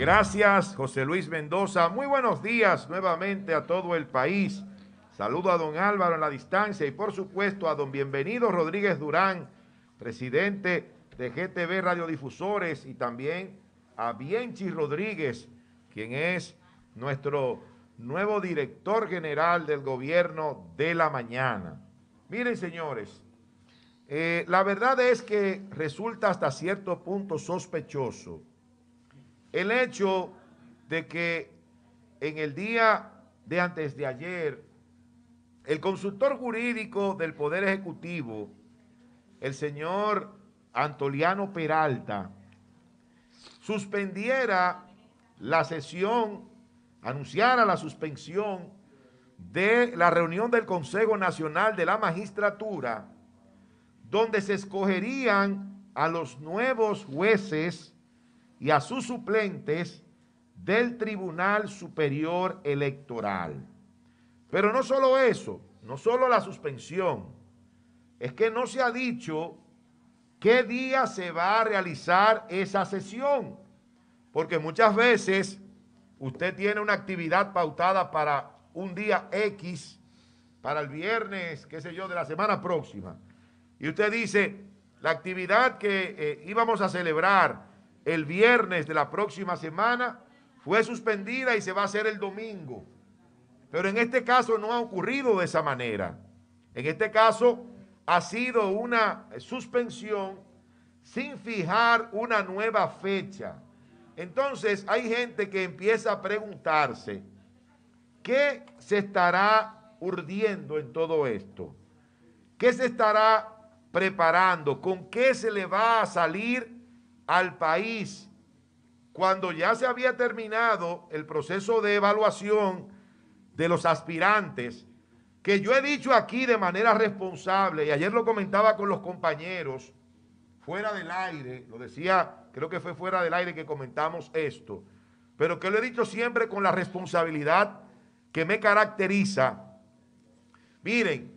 Gracias, José Luis Mendoza. Muy buenos días nuevamente a todo el país. Saludo a don Álvaro en la distancia y por supuesto a don Bienvenido Rodríguez Durán, presidente de GTV Radiodifusores y también a Bienchi Rodríguez, quien es nuestro nuevo director general del gobierno de la mañana. Miren, señores, eh, la verdad es que resulta hasta cierto punto sospechoso el hecho de que en el día de antes de ayer, el consultor jurídico del Poder Ejecutivo, el señor Antoliano Peralta, suspendiera la sesión, anunciara la suspensión de la reunión del Consejo Nacional de la Magistratura, donde se escogerían a los nuevos jueces y a sus suplentes del Tribunal Superior Electoral. Pero no solo eso, no solo la suspensión, es que no se ha dicho qué día se va a realizar esa sesión, porque muchas veces usted tiene una actividad pautada para un día X, para el viernes, qué sé yo, de la semana próxima, y usted dice, la actividad que eh, íbamos a celebrar, el viernes de la próxima semana, fue suspendida y se va a hacer el domingo. Pero en este caso no ha ocurrido de esa manera. En este caso ha sido una suspensión sin fijar una nueva fecha. Entonces hay gente que empieza a preguntarse, ¿qué se estará urdiendo en todo esto? ¿Qué se estará preparando? ¿Con qué se le va a salir al país cuando ya se había terminado el proceso de evaluación de los aspirantes, que yo he dicho aquí de manera responsable, y ayer lo comentaba con los compañeros, fuera del aire, lo decía, creo que fue fuera del aire que comentamos esto, pero que lo he dicho siempre con la responsabilidad que me caracteriza. Miren,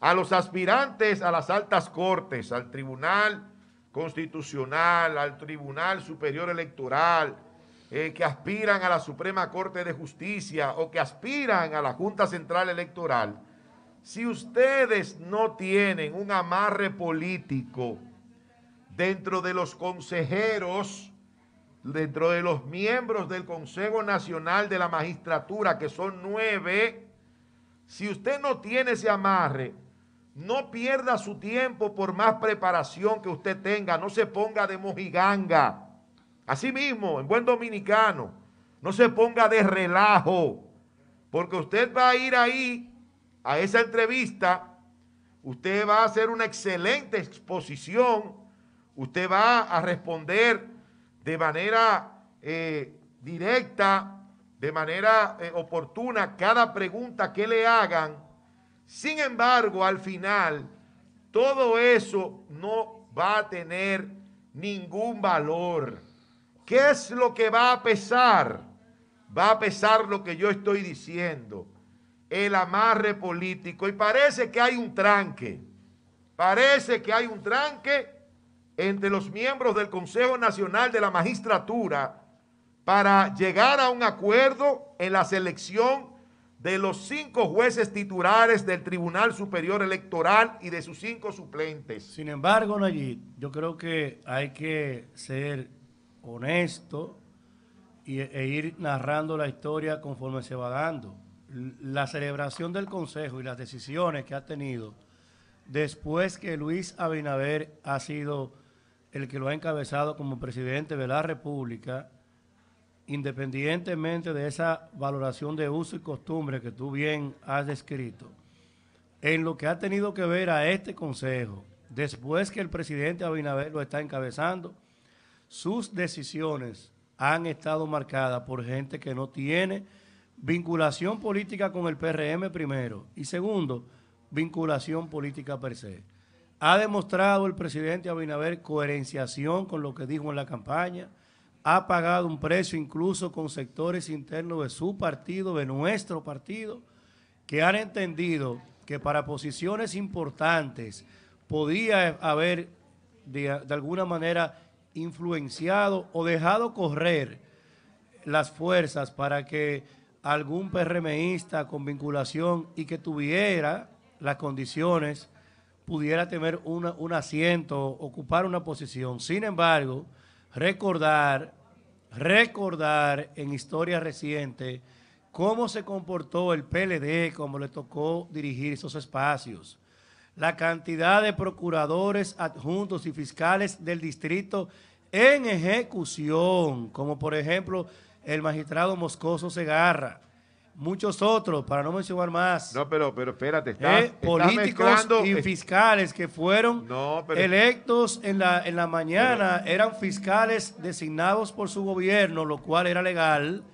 a los aspirantes a las altas cortes, al tribunal, Constitucional, al Tribunal Superior Electoral, eh, que aspiran a la Suprema Corte de Justicia o que aspiran a la Junta Central Electoral, si ustedes no tienen un amarre político dentro de los consejeros, dentro de los miembros del Consejo Nacional de la Magistratura, que son nueve, si usted no tiene ese amarre, no pierda su tiempo por más preparación que usted tenga. No se ponga de mojiganga. Así mismo, en buen dominicano, no se ponga de relajo. Porque usted va a ir ahí a esa entrevista. Usted va a hacer una excelente exposición. Usted va a responder de manera eh, directa, de manera eh, oportuna cada pregunta que le hagan sin embargo, al final, todo eso no va a tener ningún valor. ¿Qué es lo que va a pesar? Va a pesar lo que yo estoy diciendo, el amarre político. Y parece que hay un tranque, parece que hay un tranque entre los miembros del Consejo Nacional de la Magistratura para llegar a un acuerdo en la selección de los cinco jueces titulares del Tribunal Superior Electoral y de sus cinco suplentes. Sin embargo, Nayib, yo creo que hay que ser honesto e ir narrando la historia conforme se va dando. La celebración del Consejo y las decisiones que ha tenido después que Luis Abinader ha sido el que lo ha encabezado como presidente de la República independientemente de esa valoración de uso y costumbre que tú bien has descrito, en lo que ha tenido que ver a este consejo, después que el presidente Abinader lo está encabezando, sus decisiones han estado marcadas por gente que no tiene vinculación política con el PRM primero y segundo, vinculación política per se. Ha demostrado el presidente Abinader coherenciación con lo que dijo en la campaña, ha pagado un precio incluso con sectores internos de su partido, de nuestro partido, que han entendido que para posiciones importantes podía haber de, alguna manera influenciado o dejado correr las fuerzas para que algún PRMista con vinculación y que tuviera las condiciones pudiera tener un asiento, ocupar una posición. Sin embargo, recordar recordar en historia reciente cómo se comportó el PLD, cómo le tocó dirigir esos espacios, la cantidad de procuradores adjuntos y fiscales del distrito en ejecución, como por ejemplo el magistrado Moscoso Segarra, muchos otros, para no mencionar más. No, pero, pero espérate, está, eh, políticos y fiscales que fueron electos en la, en la mañana, eran fiscales designados por su gobierno, lo cual era legal,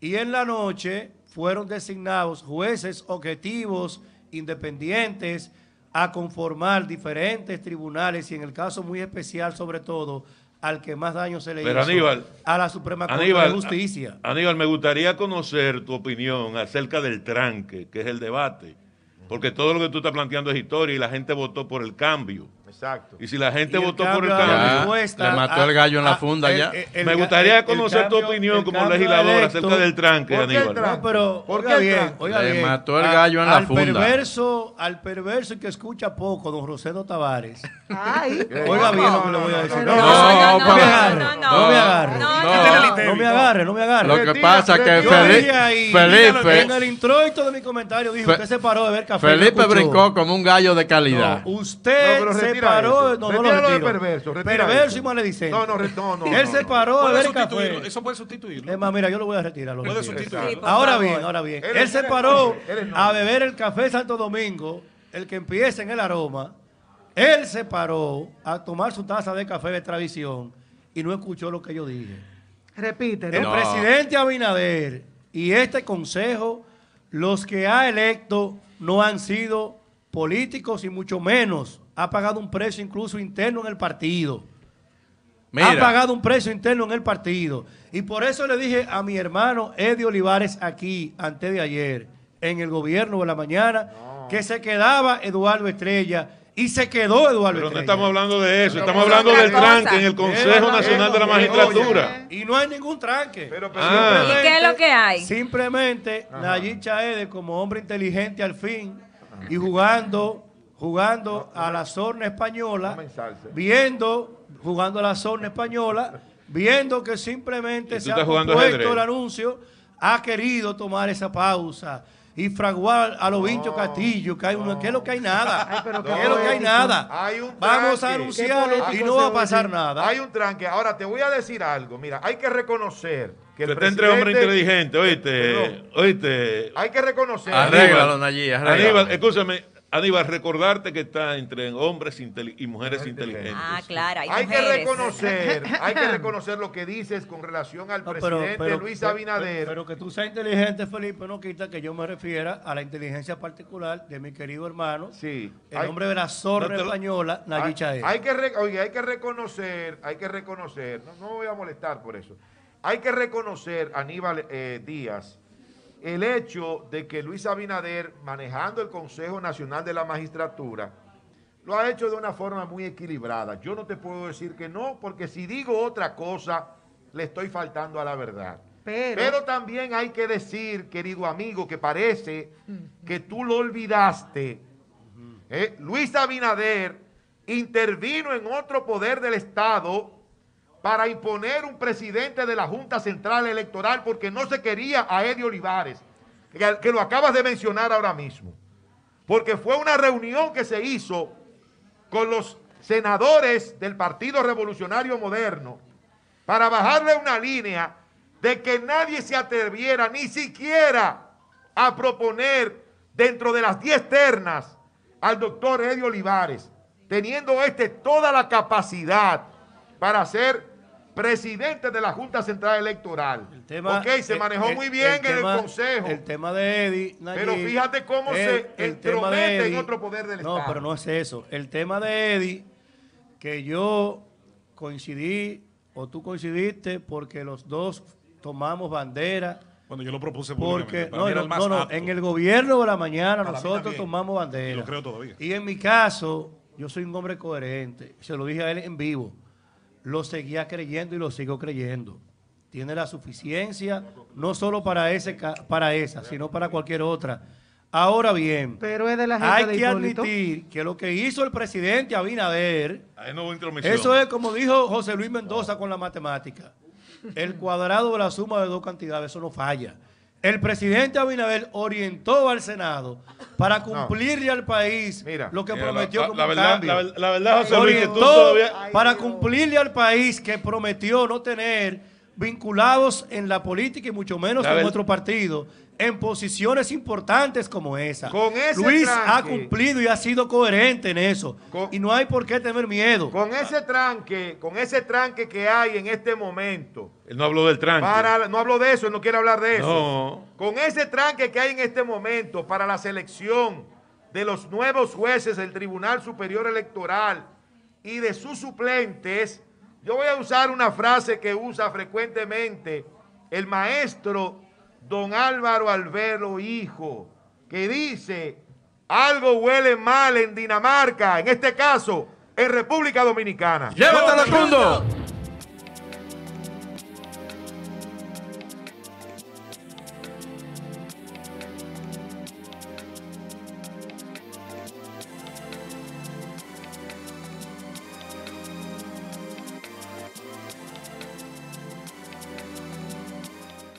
y en la noche fueron designados jueces objetivos, independientes, a conformar diferentes tribunales y en el caso muy especial sobre todo al que más daño se le hizo a la Suprema Corte de Justicia. Aníbal, me gustaría conocer tu opinión acerca del tranque, que es el debate. Porque todo lo que tú estás planteando es historia y la gente votó por el cambio. Exacto. Y si la gente votó por el cambio. le mató el gallo en la funda ya. Me gustaría conocer tu opinión como legislador acerca del tranque, Aníbal. pero, oiga, bien, le mató el gallo en la al funda. Perverso, al perverso que escucha poco, don Rosendo Tavares. Oiga bien lo que le voy a decir. no, no, no, no, me agarre. No me agarre, no me agarre. Lo que pasa es que Felipe, Felipe. En el introito de mi comentario dijo: que se paró de beber café. Felipe brincó como un gallo de calidad. Usted se paró. No, no lo de perverso. Perverso y maledicente. No, no, no. Él se paró de ver café. Eso puede sustituirlo. Es mira, yo lo voy a retirar. Puede sustituirlo. Ahora bien, ahora bien. Él se paró a beber el café Santo Domingo, el que empieza en el aroma. Él se paró a tomar su taza de café de tradición y no escuchó lo que yo dije. Repite. El presidente Abinader y este consejo, los que ha electo, no han sido políticos y mucho menos ha pagado un precio incluso interno en el partido. Ha pagado un precio interno en el partido. Y por eso le dije a mi hermano Eddie Olivares aquí, antes de ayer, en el gobierno de la mañana, que se quedaba Eduardo Estrella y se quedó Eduardo Pero no estamos hablando de eso, estamos hablando del tranque en el Consejo Nacional de la Magistratura. y no hay ningún tranque. Ah. ¿Y qué es lo que hay? Simplemente Nayib Chaede, como hombre inteligente al fin, y jugando, jugando a la zona española, viendo, jugando a la zona española, viendo que simplemente se ha puesto el anuncio, ha querido tomar esa pausa y fraguar a los bichos oh. castillos, que hay uno, que es lo que hay nada, lo que hay nada. Vamos a anunciarlo y no va a pasar nada. Hay un tranque. Ahora te voy a decir algo. Mira, hay que reconocer que el entre hombre inteligente, oíste, oíste. Hay que reconocer. allí escúchame, Aníbal, recordarte que está entre hombres y mujeres inteligentes. Ah, claro, hay, hay que reconocer, hay que reconocer lo que dices con relación al presidente Luis Abinader. Pero, que tú seas inteligente, Felipe, no quita que yo me refiera a la inteligencia particular de mi querido hermano, sí, el hombre de la zorra española, Nayib Hay, que, oye, hay que reconocer, hay que reconocer, no, me voy a molestar por eso. Hay que reconocer, Aníbal eh, Díaz, el hecho de que Luis Abinader, manejando el Consejo Nacional de la Magistratura, lo ha hecho de una forma muy equilibrada. Yo no te puedo decir que no, porque si digo otra cosa, le estoy faltando a la verdad. Pero, también hay que decir, querido amigo, que parece que tú lo olvidaste. Eh, Luis Abinader intervino en otro poder del Estado para imponer un presidente de la Junta Central Electoral porque no se quería a Eddie Olivares, que, lo acabas de mencionar ahora mismo. Porque fue una reunión que se hizo con los senadores del Partido Revolucionario Moderno para bajarle una línea de que nadie se atreviera ni siquiera a proponer dentro de las 10 ternas al doctor Eddie Olivares, teniendo este toda la capacidad para hacer presidente de la Junta Central Electoral. ok, se manejó muy bien en el Consejo. El tema de Eddie. pero fíjate cómo se entromete en otro poder del Estado. No, pero no es eso. El tema de Eddie, que yo coincidí o tú coincidiste porque los dos tomamos bandera. Cuando yo lo propuse porque no, no, no, no en el gobierno de la mañana nosotros tomamos bandera. creo todavía. Y en mi caso, yo soy un hombre coherente. Se lo dije a él en vivo lo seguía creyendo y lo sigo creyendo. Tiene la suficiencia, no solo para, ese, para esa, sino para cualquier otra. Ahora bien, Pero hay que admitir que lo que hizo el presidente Abinader, eso es como dijo José Luis Mendoza con la matemática, el cuadrado de la suma de dos cantidades, eso no falla. El presidente Abinader orientó al Senado para cumplirle al país lo que prometió la, como verdad, José Luis, tú todavía... para cumplirle al país que prometió no tener vinculados en la política y mucho menos en nuestro partido en posiciones importantes como esa. Con Luis ha cumplido y ha sido coherente en eso. y no hay por qué tener miedo. Con ese tranque, con ese tranque que hay en este momento. Él no habló del tranque. no habló de eso, él no quiere hablar de eso. Con ese tranque que hay en este momento para la selección de los nuevos jueces del Tribunal Superior Electoral y de sus suplentes, yo voy a usar una frase que usa frecuentemente el maestro don Álvaro Albero Hijo, que dice, algo huele mal en Dinamarca, en este caso, en República Dominicana. al